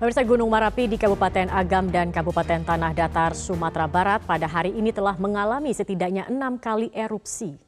Pemirsa Gunung Marapi di Kabupaten Agam dan Kabupaten Tanah Datar, Sumatera Barat pada hari ini telah mengalami setidaknya enam kali erupsi.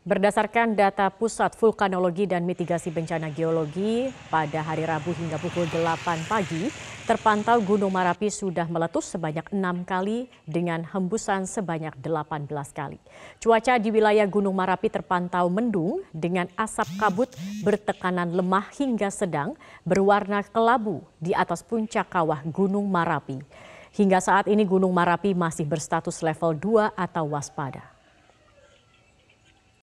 Berdasarkan data Pusat Vulkanologi dan Mitigasi Bencana Geologi, pada hari Rabu hingga pukul 8 pagi, terpantau Gunung Marapi sudah meletus sebanyak enam kali dengan hembusan sebanyak 18 kali. Cuaca di wilayah Gunung Marapi terpantau mendung dengan asap kabut bertekanan lemah hingga sedang berwarna kelabu di atas puncak kawah Gunung Marapi. Hingga saat ini Gunung Marapi masih berstatus level 2 atau waspada.